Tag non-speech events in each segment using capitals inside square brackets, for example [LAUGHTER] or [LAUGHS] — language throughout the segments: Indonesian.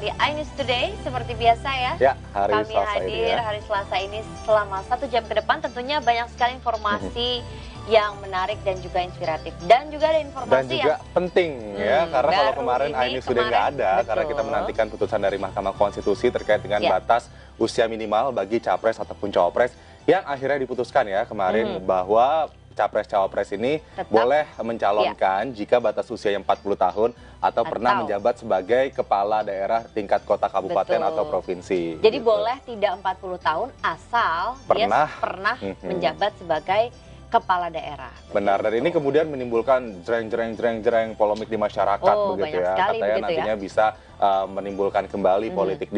di iNews Today seperti biasa ya. Ya, hari Kami Selasa hadir ya. hari Selasa ini selama satu jam ke depan tentunya banyak sekali informasi mhm. yang menarik dan juga inspiratif dan juga ada informasi dan juga yang penting ya hmm, karena kalau kemarin iNews sudah nggak ada betul. karena kita menantikan putusan dari Mahkamah Konstitusi terkait dengan ya. batas usia minimal bagi capres ataupun cawapres yang akhirnya diputuskan ya kemarin hmm. bahwa capres-cawapres ini Tetap. boleh mencalonkan ya. jika batas usia usianya 40 tahun atau, atau pernah menjabat sebagai kepala daerah tingkat kota kabupaten Betul. atau provinsi. Jadi gitu. boleh tidak 40 tahun asal pernah dia pernah mm-hmm. menjabat sebagai kepala daerah. Benar, dan ini kemudian menimbulkan jreng-jreng-jreng-jreng polemik di masyarakat oh, begitu ya. Sekali, Katanya begitu ya. nantinya ya. bisa uh, menimbulkan kembali hmm. politik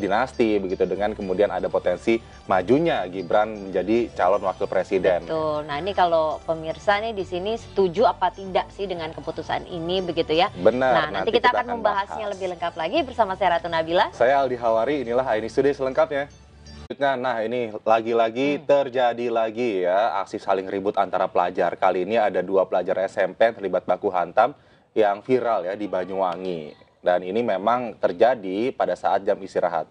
dinasti begitu dengan kemudian ada potensi majunya Gibran menjadi calon wakil presiden. Betul. Nah, ini kalau pemirsa nih di sini setuju apa tidak sih dengan keputusan ini begitu ya? Benar. Nah, nanti, nanti kita, kita akan membahasnya bahas. lebih lengkap lagi bersama saya Ratu Nabila. Saya Aldi Hawari, inilah ini sudah selengkapnya. Selanjutnya, nah ini lagi-lagi hmm. terjadi lagi ya aksi saling ribut antara pelajar. Kali ini ada dua pelajar SMP yang terlibat baku hantam yang viral ya di Banyuwangi. Dan ini memang terjadi pada saat jam istirahat.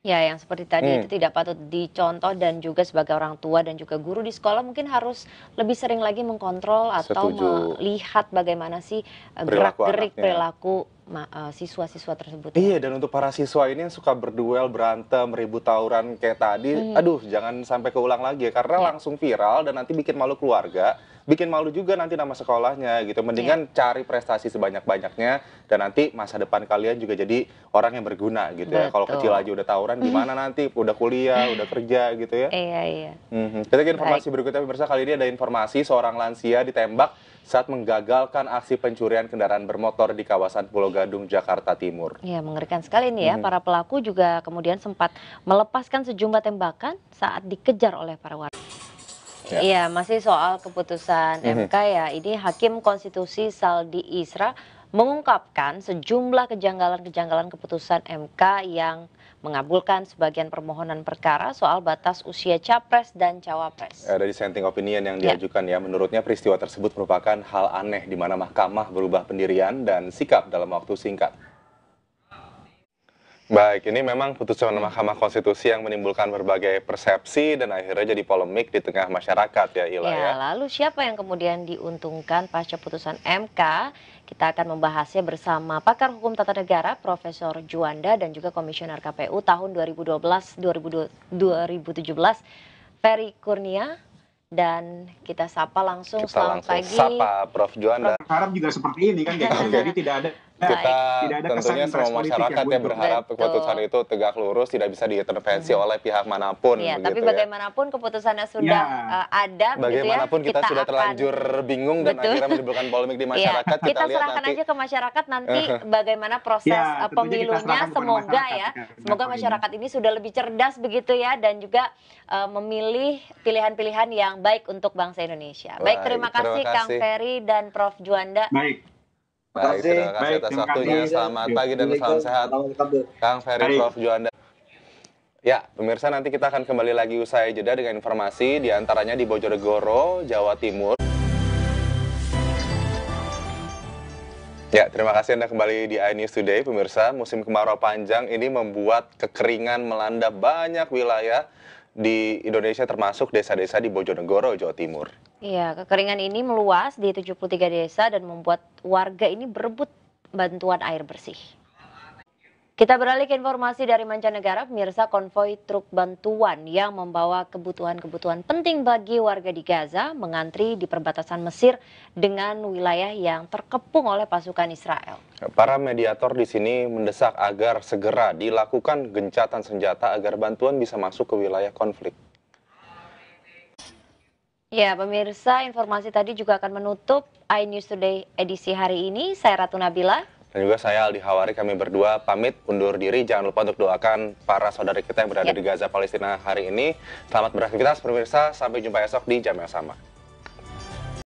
Ya, yang seperti tadi hmm. itu tidak patut dicontoh dan juga sebagai orang tua dan juga guru di sekolah mungkin harus lebih sering lagi mengkontrol atau Setuju. melihat bagaimana sih eh, gerak-gerik perilaku Eh, siswa-siswa tersebut. Iya, ya? dan untuk para siswa ini yang suka berduel, berantem, ribut tawuran kayak tadi, hmm. aduh jangan sampai keulang lagi ya karena ya. langsung viral dan nanti bikin malu keluarga, bikin malu juga nanti nama sekolahnya gitu. Mendingan ya. cari prestasi sebanyak-banyaknya dan nanti masa depan kalian juga jadi orang yang berguna gitu Betul. ya. Kalau kecil aja udah tawuran gimana hmm. nanti udah kuliah, udah kerja gitu ya. Iya, iya. Mm -hmm. Kita ke informasi Baik. berikutnya pemirsa kali ini ada informasi seorang lansia ditembak saat menggagalkan aksi pencurian kendaraan bermotor di kawasan Pulau Gadung, Jakarta Timur. Ya, mengerikan sekali ini ya. Hmm. Para pelaku juga kemudian sempat melepaskan sejumlah tembakan saat dikejar oleh para warga. Ya. Iya, ya, masih soal keputusan hmm. MK ya. Ini Hakim Konstitusi Saldi Isra mengungkapkan sejumlah kejanggalan-kejanggalan keputusan MK yang mengabulkan sebagian permohonan perkara soal batas usia capres dan cawapres. Ada dissenting opinion yang ya. diajukan ya. ya, menurutnya peristiwa tersebut merupakan hal aneh di mana mahkamah berubah pendirian dan sikap dalam waktu singkat. Baik, ini memang putusan Mahkamah Konstitusi yang menimbulkan berbagai persepsi dan akhirnya jadi polemik di tengah masyarakat ya Ila ya. ya. Lalu siapa yang kemudian diuntungkan pasca putusan MK? Kita akan membahasnya bersama pakar hukum tata negara Profesor Juanda dan juga Komisioner KPU tahun 2012 2017 Ferry Kurnia dan kita sapa langsung kita selamat langsung pagi. Sapa Prof Juanda. Kan harap juga seperti ini kan ya, [LAUGHS] jadi tidak ada kita tentunya semua masyarakat ya, yang, berharap Betul. keputusan itu tegak lurus tidak bisa diintervensi hmm. oleh pihak manapun. Iya, gitu ya, tapi bagaimanapun ya. keputusannya sudah ya. uh, ada, gitu ya, bagaimanapun ya, kita, kita sudah akan... terlanjur bingung Betul. dan akhirnya menimbulkan polemik di iya. masyarakat. Kita, kita lihat serahkan nanti... aja ke masyarakat nanti eh. bagaimana proses ya, eh, pemilunya. Semoga ya, ya semoga masyarakat ini sudah lebih cerdas begitu ya dan juga uh, memilih pilihan-pilihan yang baik untuk bangsa Indonesia. Baik, baik terima, terima kasih, kasih Kang Ferry dan Prof Juanda. Baik. Baik, terima kasih Baik, atas waktunya. Kasih. Selamat pagi dan salam sehat. Kang Ferry, Prof. Juanda. Ya, pemirsa nanti kita akan kembali lagi usai jeda dengan informasi diantaranya di Bojonegoro, Jawa Timur. Ya, terima kasih Anda kembali di iNews Today. Pemirsa, musim kemarau panjang ini membuat kekeringan melanda banyak wilayah di Indonesia termasuk desa-desa di Bojonegoro, Jawa Timur. Iya, kekeringan ini meluas di 73 desa dan membuat warga ini berebut bantuan air bersih. Kita beralih ke informasi dari mancanegara, pemirsa konvoi truk bantuan yang membawa kebutuhan-kebutuhan penting bagi warga di Gaza mengantri di perbatasan Mesir dengan wilayah yang terkepung oleh pasukan Israel. Para mediator di sini mendesak agar segera dilakukan gencatan senjata agar bantuan bisa masuk ke wilayah konflik. Ya, pemirsa, informasi tadi juga akan menutup iNews Today edisi hari ini. Saya Ratu Nabila. Dan juga saya Aldi Hawari, kami berdua pamit undur diri. Jangan lupa untuk doakan para saudara kita yang berada yep. Ya. di Gaza, Palestina hari ini. Selamat beraktivitas pemirsa, sampai jumpa esok di jam yang sama.